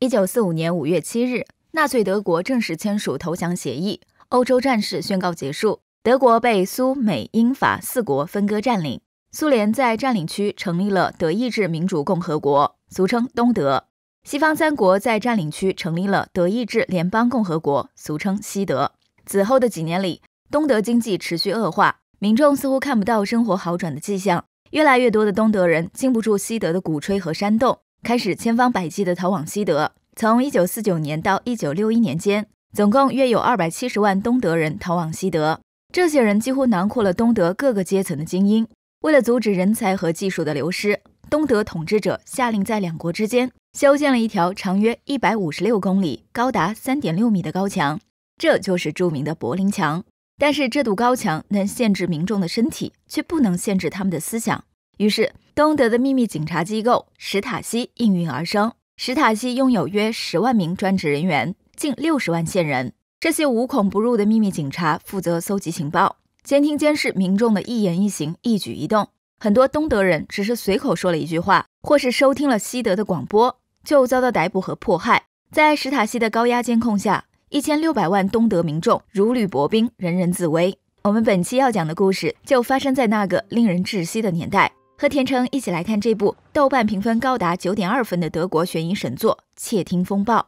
一九四五年五月七日，纳粹德国正式签署投降协议，欧洲战事宣告结束。德国被苏、美、英、法四国分割占领。苏联在占领区成立了德意志民主共和国，俗称东德；西方三国在占领区成立了德意志联邦共和国，俗称西德。此后的几年里，东德经济持续恶化，民众似乎看不到生活好转的迹象。越来越多的东德人经不住西德的鼓吹和煽动。开始千方百计地逃往西德。从一九四九年到一九六一年间，总共约有二百七十万东德人逃往西德。这些人几乎囊括了东德各个阶层的精英。为了阻止人才和技术的流失，东德统治者下令在两国之间修建了一条长约一百五十六公里、高达三点六米的高墙，这就是著名的柏林墙。但是，这堵高墙能限制民众的身体，却不能限制他们的思想。于是，东德的秘密警察机构史塔西应运而生。史塔西拥有约十万名专职人员，近六十万线人。这些无孔不入的秘密警察负责搜集情报、监听、监视民众的一言一行、一举一动。很多东德人只是随口说了一句话，或是收听了西德的广播，就遭到逮捕和迫害。在史塔西的高压监控下，一千六百万东德民众如履薄冰，人人自危。我们本期要讲的故事就发生在那个令人窒息的年代。和田成一起来看这部豆瓣评分高达九点二分的德国悬疑神作《窃听风暴》。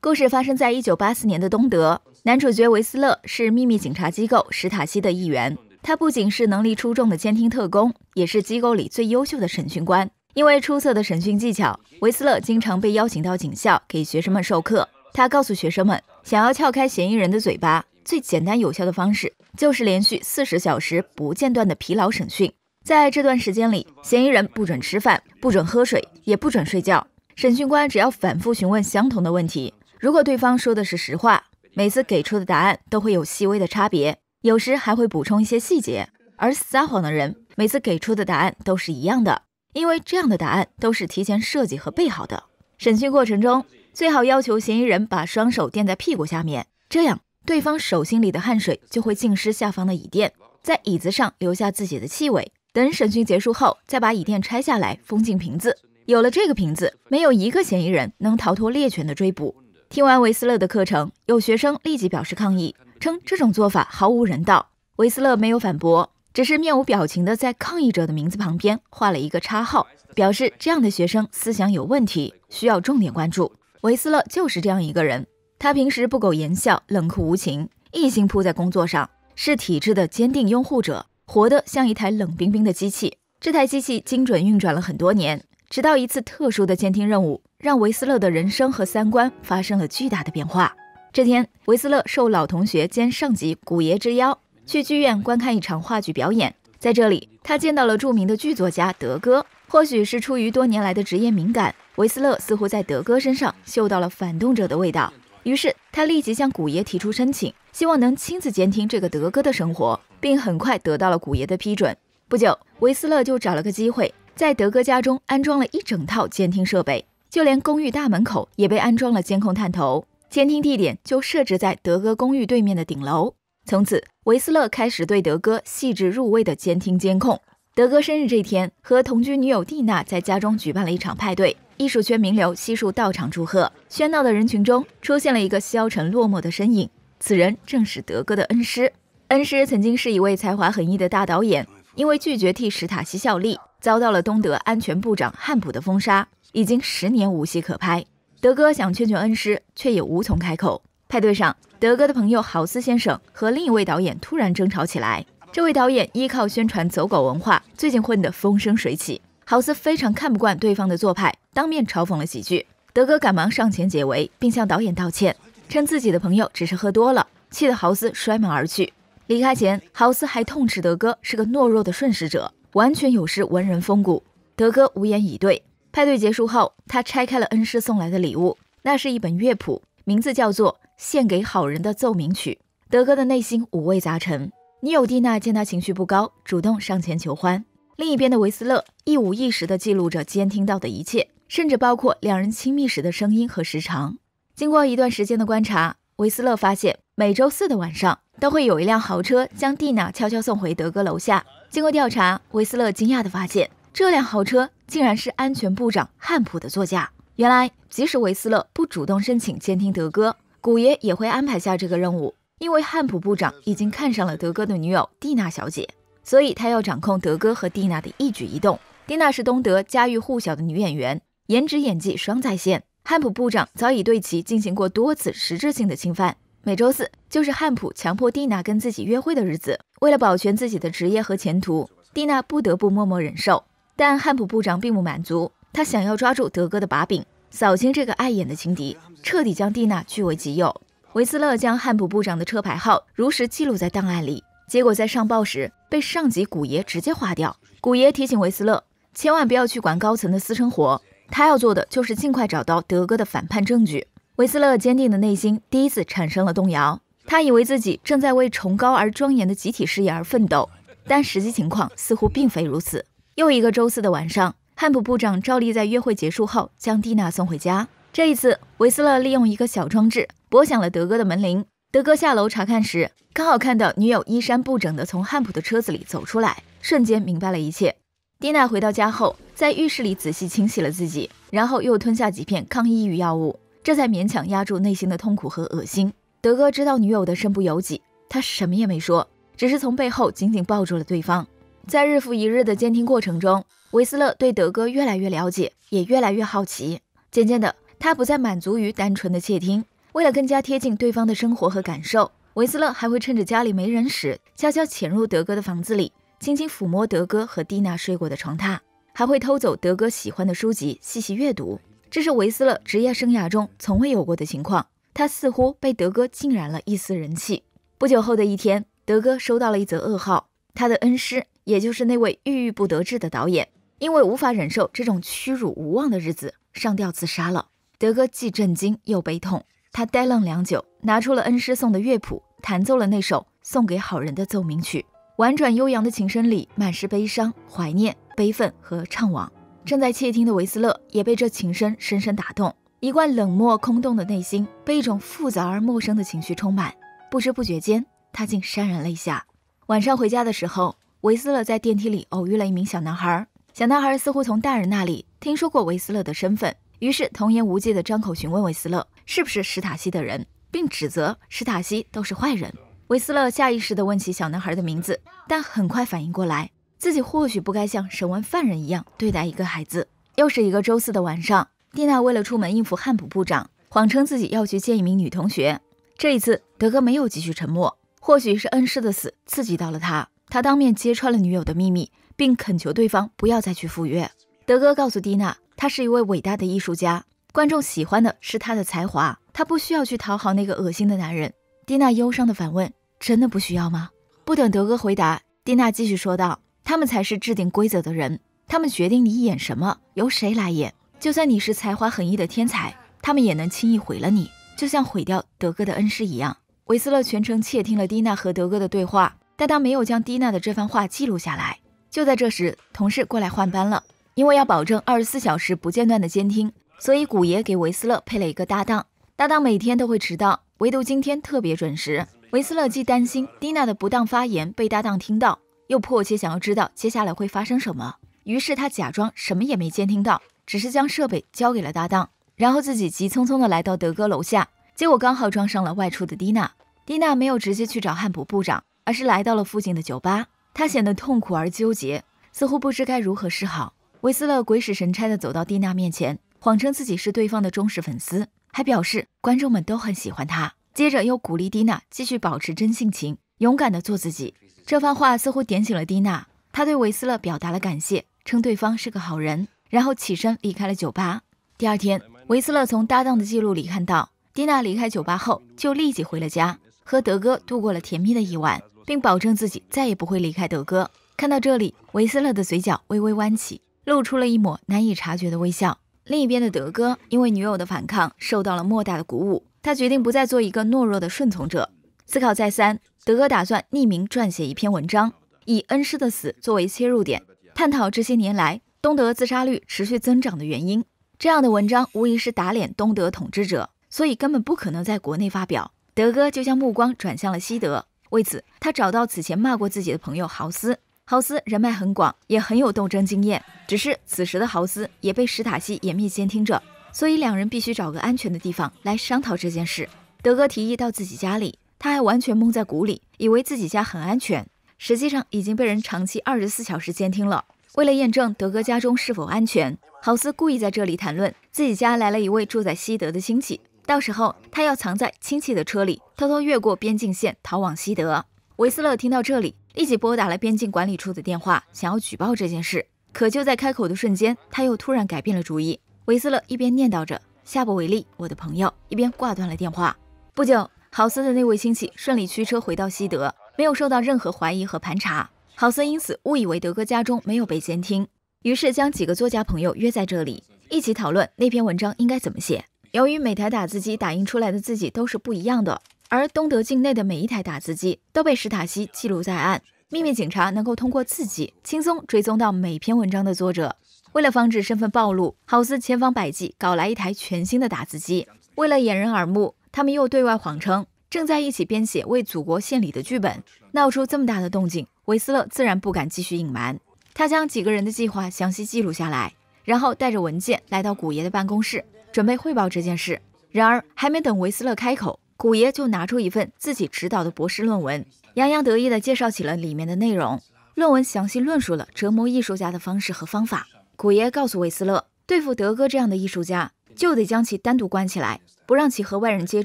故事发生在一九八四年的东德，男主角维斯勒是秘密警察机构史塔西的一员。他不仅是能力出众的监听特工，也是机构里最优秀的审讯官。因为出色的审讯技巧，维斯勒经常被邀请到警校给学生们授课。他告诉学生们，想要撬开嫌疑人的嘴巴，最简单有效的方式就是连续四十小时不间断的疲劳审讯。在这段时间里，嫌疑人不准吃饭，不准喝水，也不准睡觉。审讯官只要反复询问相同的问题，如果对方说的是实话，每次给出的答案都会有细微的差别，有时还会补充一些细节；而撒谎的人每次给出的答案都是一样的，因为这样的答案都是提前设计和备好的。审讯过程中，最好要求嫌疑人把双手垫在屁股下面，这样对方手心里的汗水就会浸湿下方的椅垫，在椅子上留下自己的气味。等审讯结束后，再把椅垫拆下来封进瓶子。有了这个瓶子，没有一个嫌疑人能逃脱猎犬的追捕。听完韦斯勒的课程，有学生立即表示抗议，称这种做法毫无人道。韦斯勒没有反驳，只是面无表情地在抗议者的名字旁边画了一个叉号，表示这样的学生思想有问题，需要重点关注。韦斯勒就是这样一个人，他平时不苟言笑，冷酷无情，一心扑在工作上，是体制的坚定拥护者。活得像一台冷冰冰的机器，这台机器精准运转了很多年，直到一次特殊的监听任务，让维斯勒的人生和三观发生了巨大的变化。这天，维斯勒受老同学兼上级古爷之邀，去剧院观看一场话剧表演。在这里，他见到了著名的剧作家德哥。或许是出于多年来的职业敏感，维斯勒似乎在德哥身上嗅到了反动者的味道，于是他立即向古爷提出申请。希望能亲自监听这个德哥的生活，并很快得到了古爷的批准。不久，维斯勒就找了个机会，在德哥家中安装了一整套监听设备，就连公寓大门口也被安装了监控探头。监听地点就设置在德哥公寓对面的顶楼。从此，维斯勒开始对德哥细致入微的监听监控。德哥生日这天，和同居女友蒂娜在家中举办了一场派对，艺术圈名流悉数到场祝贺。喧闹的人群中，出现了一个消沉落寞的身影。此人正是德哥的恩师，恩师曾经是一位才华横溢的大导演，因为拒绝替史塔西效力，遭到了东德安全部长汉普的封杀，已经十年无戏可拍。德哥想劝劝恩师，却也无从开口。派对上，德哥的朋友豪斯先生和另一位导演突然争吵起来。这位导演依靠宣传走狗文化，最近混得风生水起。豪斯非常看不惯对方的做派，当面嘲讽了几句。德哥赶忙上前解围，并向导演道歉。称自己的朋友只是喝多了，气得豪斯摔门而去。离开前，豪斯还痛斥德哥是个懦弱的顺时者，完全有失文人风骨。德哥无言以对。派对结束后，他拆开了恩师送来的礼物，那是一本乐谱，名字叫做《献给好人的奏鸣曲》。德哥的内心五味杂陈。女友蒂娜见他情绪不高，主动上前求欢。另一边的维斯勒一五一十地记录着监听到的一切，甚至包括两人亲密时的声音和时长。经过一段时间的观察，维斯勒发现每周四的晚上都会有一辆豪车将蒂娜悄悄送回德哥楼下。经过调查，维斯勒惊讶地发现，这辆豪车竟然是安全部长汉普的座驾。原来，即使维斯勒不主动申请监听德哥，古爷也会安排下这个任务。因为汉普部长已经看上了德哥的女友蒂娜小姐，所以他要掌控德哥和蒂娜的一举一动。蒂娜是东德家喻户晓的女演员，颜值演技双在线。汉普部长早已对其进行过多次实质性的侵犯。每周四就是汉普强迫蒂娜跟自己约会的日子。为了保全自己的职业和前途，蒂娜不得不默默忍受。但汉普部长并不满足，他想要抓住德哥的把柄，扫清这个碍眼的情敌，彻底将蒂娜据为己有。维斯勒将汉普部长的车牌号如实记录在档案里，结果在上报时被上级古爷直接划掉。古爷提醒维斯勒，千万不要去管高层的私生活。他要做的就是尽快找到德哥的反叛证据。韦斯勒坚定的内心第一次产生了动摇。他以为自己正在为崇高而庄严的集体事业而奋斗，但实际情况似乎并非如此。又一个周四的晚上，汉普部长照例在约会结束后将蒂娜送回家。这一次，韦斯勒利用一个小装置拨响了德哥的门铃。德哥下楼查看时，刚好看到女友衣衫不整的从汉普的车子里走出来，瞬间明白了一切。蒂娜回到家后，在浴室里仔细清洗了自己，然后又吞下几片抗抑郁药物，这才勉强压住内心的痛苦和恶心。德哥知道女友的身不由己，他什么也没说，只是从背后紧紧抱住了对方。在日复一日的监听过程中，韦斯勒对德哥越来越了解，也越来越好奇。渐渐的，他不再满足于单纯的窃听，为了更加贴近对方的生活和感受，韦斯勒还会趁着家里没人时，悄悄潜入德哥的房子里。轻轻抚摸德哥和蒂娜睡过的床榻，还会偷走德哥喜欢的书籍细细阅读。这是维斯勒职业生涯中从未有过的情况。他似乎被德哥浸染了一丝人气。不久后的一天，德哥收到了一则噩耗：他的恩师，也就是那位郁郁不得志的导演，因为无法忍受这种屈辱无望的日子，上吊自杀了。德哥既震惊又悲痛，他呆愣良久，拿出了恩师送的乐谱，弹奏了那首送给好人的奏鸣曲。婉转悠扬的琴声里满是悲伤、怀念、悲愤和怅惘。正在窃听的维斯勒也被这琴声深深打动，一贯冷漠空洞的内心被一种复杂而陌生的情绪充满。不知不觉间，他竟潸然泪下。晚上回家的时候，维斯勒在电梯里偶遇了一名小男孩。小男孩似乎从大人那里听说过维斯勒的身份，于是童言无忌地张口询问维斯勒是不是史塔西的人，并指责史塔西都是坏人。维斯勒下意识地问起小男孩的名字，但很快反应过来，自己或许不该像审问犯人一样对待一个孩子。又是一个周四的晚上，蒂娜为了出门应付汉普部长，谎称自己要去见一名女同学。这一次，德哥没有继续沉默，或许是恩师的死刺激到了他，他当面揭穿了女友的秘密，并恳求对方不要再去赴约。德哥告诉蒂娜，他是一位伟大的艺术家，观众喜欢的是他的才华，他不需要去讨好那个恶心的男人。蒂娜忧伤地反问：“真的不需要吗？”不等德哥回答，蒂娜继续说道：“他们才是制定规则的人，他们决定你演什么，由谁来演。就算你是才华横溢的天才，他们也能轻易毁了你，就像毁掉德哥的恩师一样。”韦斯勒全程窃听了蒂娜和德哥的对话，但他没有将蒂娜的这番话记录下来。就在这时，同事过来换班了。因为要保证二十四小时不间断的监听，所以古爷给韦斯勒配了一个搭档，搭档每天都会迟到。唯独今天特别准时。维斯勒既担心蒂娜的不当发言被搭档听到，又迫切想要知道接下来会发生什么，于是他假装什么也没监听到，只是将设备交给了搭档，然后自己急匆匆地来到德哥楼下，结果刚好撞上了外出的蒂娜。蒂娜没有直接去找汉普部长，而是来到了附近的酒吧。她显得痛苦而纠结，似乎不知该如何是好。维斯勒鬼使神差地走到蒂娜面前，谎称自己是对方的忠实粉丝。还表示观众们都很喜欢他，接着又鼓励蒂娜继续保持真性情，勇敢地做自己。这番话似乎点醒了蒂娜，她对维斯勒表达了感谢，称对方是个好人，然后起身离开了酒吧。第二天，维斯勒从搭档的记录里看到，蒂娜离开酒吧后就立即回了家，和德哥度过了甜蜜的一晚，并保证自己再也不会离开德哥。看到这里，维斯勒的嘴角微微弯起，露出了一抹难以察觉的微笑。另一边的德哥因为女友的反抗受到了莫大的鼓舞，他决定不再做一个懦弱的顺从者。思考再三，德哥打算匿名撰写一篇文章，以恩师的死作为切入点，探讨这些年来东德自杀率持续增长的原因。这样的文章无疑是打脸东德统治者，所以根本不可能在国内发表。德哥就将目光转向了西德，为此他找到此前骂过自己的朋友豪斯。豪斯人脉很广，也很有斗争经验。只是此时的豪斯也被史塔西严密监听着，所以两人必须找个安全的地方来商讨这件事。德哥提议到自己家里，他还完全蒙在鼓里，以为自己家很安全，实际上已经被人长期二十四小时监听了。为了验证德哥家中是否安全，豪斯故意在这里谈论自己家来了一位住在西德的亲戚，到时候他要藏在亲戚的车里，偷偷越过边境线逃往西德。维斯勒听到这里。立即拨打了边境管理处的电话，想要举报这件事。可就在开口的瞬间，他又突然改变了主意。韦斯勒一边念叨着“下不为例，我的朋友”，一边挂断了电话。不久，豪斯的那位亲戚顺利驱车回到西德，没有受到任何怀疑和盘查。豪斯因此误以为德哥家中没有被监听，于是将几个作家朋友约在这里，一起讨论那篇文章应该怎么写。由于每台打字机打印出来的字迹都是不一样的。而东德境内的每一台打字机都被史塔西记录在案，秘密警察能够通过字迹轻松追踪到每篇文章的作者。为了防止身份暴露，好斯千方百计搞来一台全新的打字机。为了掩人耳目，他们又对外谎称正在一起编写为祖国献礼的剧本。闹出这么大的动静，韦斯勒自然不敢继续隐瞒，他将几个人的计划详细记录下来，然后带着文件来到古爷的办公室，准备汇报这件事。然而还没等韦斯勒开口，古爷就拿出一份自己指导的博士论文，洋洋得意地介绍起了里面的内容。论文详细论述了折磨艺术家的方式和方法。古爷告诉韦斯勒，对付德哥这样的艺术家，就得将其单独关起来，不让其和外人接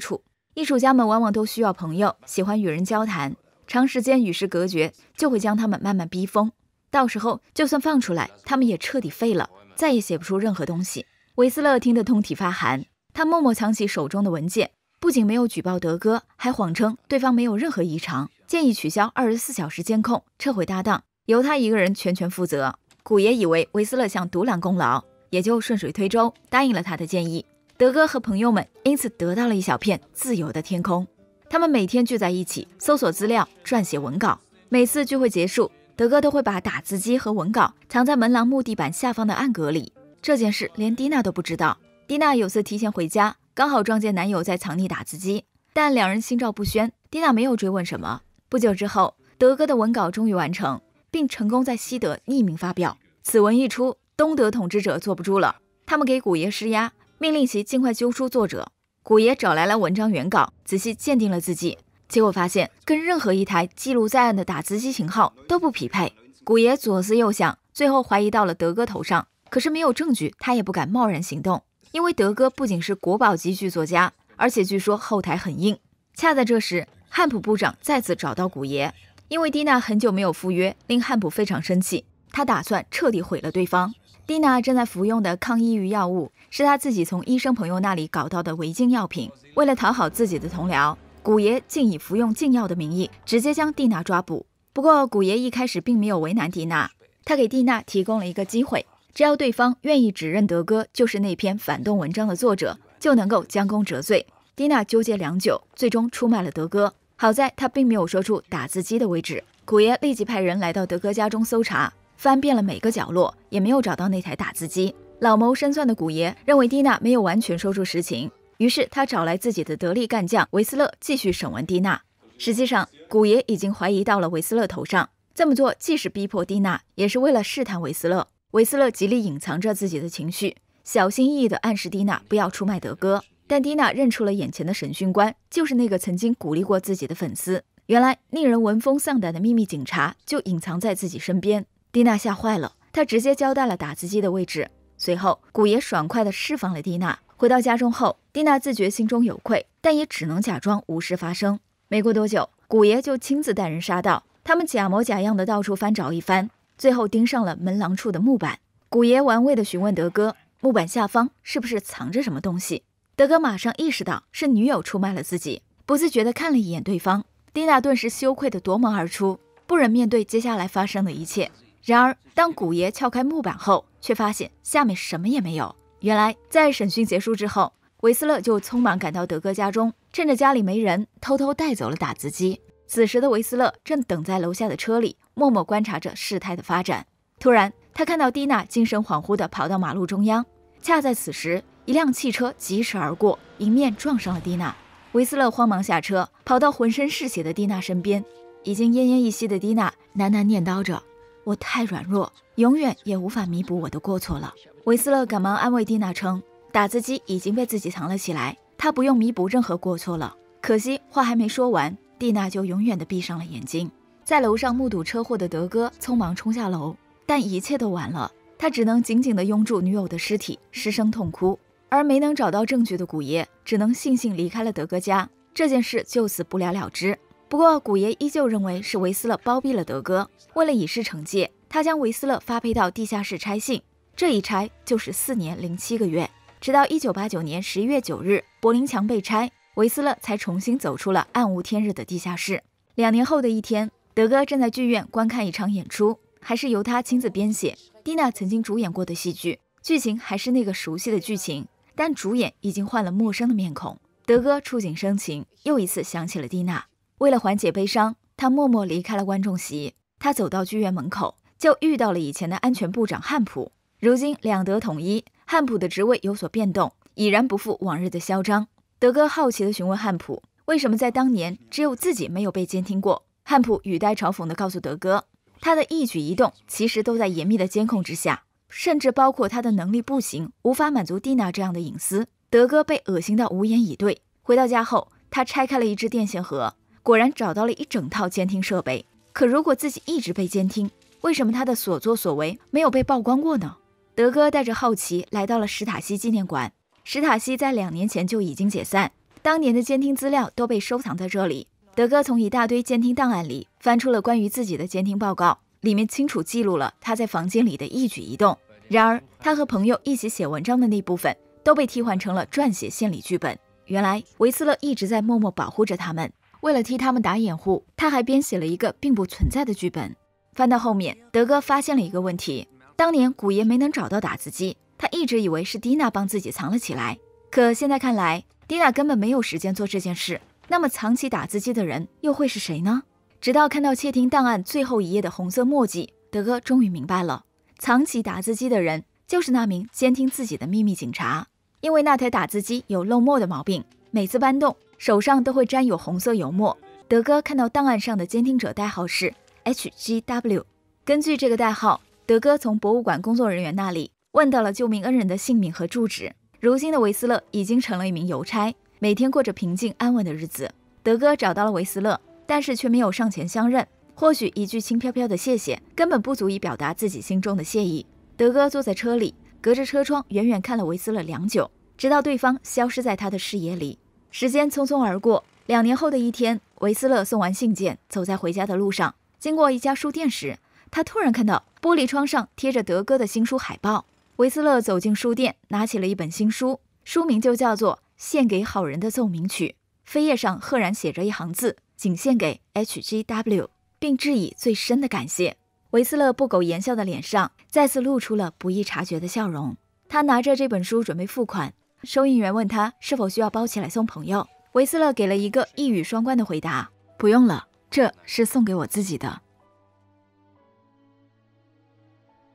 触。艺术家们往往都需要朋友，喜欢与人交谈，长时间与世隔绝，就会将他们慢慢逼疯。到时候就算放出来，他们也彻底废了，再也写不出任何东西。韦斯勒听得通体发寒，他默默藏起手中的文件。不仅没有举报德哥，还谎称对方没有任何异常，建议取消二十四小时监控，撤回搭档，由他一个人全权负责。古爷以为维斯勒想独揽功劳，也就顺水推舟答应了他的建议。德哥和朋友们因此得到了一小片自由的天空。他们每天聚在一起搜索资料、撰写文稿。每次聚会结束，德哥都会把打字机和文稿藏在门廊木地板下方的暗格里。这件事连蒂娜都不知道。蒂娜有次提前回家。刚好撞见男友在藏匿打字机，但两人心照不宣，蒂娜没有追问什么。不久之后，德哥的文稿终于完成，并成功在西德匿名发表。此文一出，东德统治者坐不住了，他们给古爷施压，命令其尽快揪出作者。古爷找来了文章原稿，仔细鉴定了字迹，结果发现跟任何一台记录在案的打字机型号都不匹配。古爷左思右想，最后怀疑到了德哥头上，可是没有证据，他也不敢贸然行动。因为德哥不仅是国宝级剧作家，而且据说后台很硬。恰在这时，汉普部长再次找到古爷，因为蒂娜很久没有赴约，令汉普非常生气，他打算彻底毁了对方。蒂娜正在服用的抗抑郁药物是他自己从医生朋友那里搞到的违禁药品。为了讨好自己的同僚，古爷竟以服用禁药的名义直接将蒂娜抓捕。不过，古爷一开始并没有为难蒂娜，他给蒂娜提供了一个机会。只要对方愿意指认德哥就是那篇反动文章的作者，就能够将功折罪。蒂娜纠结良久，最终出卖了德哥。好在她并没有说出打字机的位置。古爷立即派人来到德哥家中搜查，翻遍了每个角落，也没有找到那台打字机。老谋深算的古爷认为蒂娜没有完全说出实情，于是他找来自己的得力干将维斯勒继续审问蒂娜。实际上，古爷已经怀疑到了维斯勒头上，这么做既是逼迫蒂娜，也是为了试探维斯勒。韦斯勒极力隐藏着自己的情绪，小心翼翼地暗示蒂娜不要出卖德哥。但蒂娜认出了眼前的审讯官，就是那个曾经鼓励过自己的粉丝。原来令人闻风丧胆的秘密警察就隐藏在自己身边，蒂娜吓坏了，她直接交代了打字机的位置。随后，古爷爽快地释放了蒂娜。回到家中后，蒂娜自觉心中有愧，但也只能假装无事发生。没过多久，古爷就亲自带人杀到，他们假模假样的到处翻找一番。最后盯上了门廊处的木板，古爷玩味地询问德哥：“木板下方是不是藏着什么东西？”德哥马上意识到是女友出卖了自己，不自觉地看了一眼对方。蒂娜顿时羞愧地夺门而出，不忍面对接下来发生的一切。然而，当古爷撬开木板后，却发现下面什么也没有。原来，在审讯结束之后，韦斯勒就匆忙赶到德哥家中，趁着家里没人，偷偷带走了打字机。此时的维斯勒正等在楼下的车里，默默观察着事态的发展。突然，他看到蒂娜精神恍惚地跑到马路中央。恰在此时，一辆汽车疾驰而过，迎面撞上了蒂娜。维斯勒慌忙下车，跑到浑身是血的蒂娜身边。已经奄奄一息的蒂娜喃喃念叨着：“我太软弱，永远也无法弥补我的过错了。”维斯勒赶忙安慰蒂娜称：“打字机已经被自己藏了起来，他不用弥补任何过错了。”可惜话还没说完。蒂娜就永远的闭上了眼睛。在楼上目睹车祸的德哥匆忙冲下楼，但一切都晚了。他只能紧紧地拥住女友的尸体，失声痛哭。而没能找到证据的古爷，只能悻悻离开了德哥家。这件事就此不了了之。不过，古爷依旧认为是维斯勒包庇了德哥。为了以示惩戒，他将维斯勒发配到地下室拆信。这一拆就是四年零七个月，直到1989年11月9日，柏林墙被拆。维斯勒才重新走出了暗无天日的地下室。两年后的一天，德哥正在剧院观看一场演出，还是由他亲自编写、蒂娜曾经主演过的戏剧。剧情还是那个熟悉的剧情，但主演已经换了陌生的面孔。德哥触景生情，又一次想起了蒂娜。为了缓解悲伤，他默默离开了观众席。他走到剧院门口，就遇到了以前的安全部长汉普。如今两德统一，汉普的职位有所变动，已然不复往日的嚣张。德哥好奇地询问汉普：“为什么在当年只有自己没有被监听过？”汉普语带嘲讽地告诉德哥：“他的一举一动其实都在严密的监控之下，甚至包括他的能力不行，无法满足蒂娜这样的隐私。”德哥被恶心到无言以对。回到家后，他拆开了一只电线盒，果然找到了一整套监听设备。可如果自己一直被监听，为什么他的所作所为没有被曝光过呢？德哥带着好奇来到了史塔西纪念馆。史塔西在两年前就已经解散，当年的监听资料都被收藏在这里。德哥从一大堆监听档案里翻出了关于自己的监听报告，里面清楚记录了他在房间里的一举一动。然而，他和朋友一起写文章的那部分都被替换成了撰写献礼剧本。原来，维斯勒一直在默默保护着他们，为了替他们打掩护，他还编写了一个并不存在的剧本。翻到后面，德哥发现了一个问题：当年古爷没能找到打字机。他一直以为是蒂娜帮自己藏了起来，可现在看来，蒂娜根本没有时间做这件事。那么，藏起打字机的人又会是谁呢？直到看到窃听档案最后一页的红色墨迹，德哥终于明白了：藏起打字机的人就是那名监听自己的秘密警察。因为那台打字机有漏墨的毛病，每次搬动手上都会沾有红色油墨。德哥看到档案上的监听者代号是 H G W，根据这个代号，德哥从博物馆工作人员那里。问到了救命恩人的姓名和住址。如今的维斯勒已经成了一名邮差，每天过着平静安稳的日子。德哥找到了维斯勒，但是却没有上前相认。或许一句轻飘飘的谢谢，根本不足以表达自己心中的谢意。德哥坐在车里，隔着车窗远远看了维斯勒良久，直到对方消失在他的视野里。时间匆匆而过，两年后的一天，维斯勒送完信件，走在回家的路上，经过一家书店时，他突然看到玻璃窗上贴着德哥的新书海报。维斯勒走进书店，拿起了一本新书，书名就叫做《献给好人的奏鸣曲》。扉页上赫然写着一行字：“仅献给 H G W，并致以最深的感谢。”维斯勒不苟言笑的脸上再次露出了不易察觉的笑容。他拿着这本书准备付款，收银员问他是否需要包起来送朋友。维斯勒给了一个一语双关的回答：“不用了，这是送给我自己的。”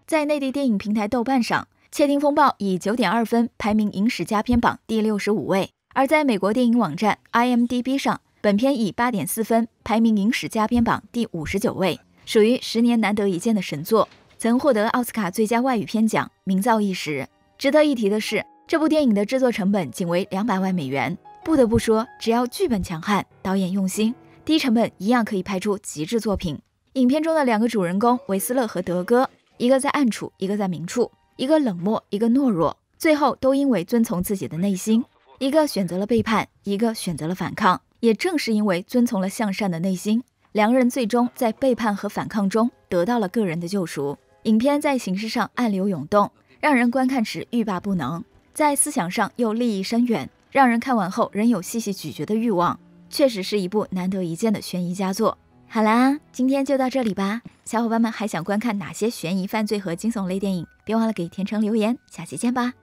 在内地电影平台豆瓣上。《窃听风暴》以九点二分排名影史佳片榜第六十五位，而在美国电影网站 IMDB 上，本片以八点四分排名影史佳片榜第五十九位，属于十年难得一见的神作，曾获得奥斯卡最佳外语片奖，名噪一时。值得一提的是，这部电影的制作成本仅为两百万美元。不得不说，只要剧本强悍，导演用心，低成本一样可以拍出极致作品。影片中的两个主人公维斯勒和德哥，一个在暗处，一个在明处。一个冷漠，一个懦弱，最后都因为遵从自己的内心，一个选择了背叛，一个选择了反抗。也正是因为遵从了向善的内心，两个人最终在背叛和反抗中得到了个人的救赎。影片在形式上暗流涌动，让人观看时欲罢不能；在思想上又利益深远，让人看完后仍有细细咀嚼的欲望。确实是一部难得一见的悬疑佳作。好啦，今天就到这里吧。小伙伴们还想观看哪些悬疑、犯罪和惊悚类电影？别忘了给甜橙留言。下期见吧。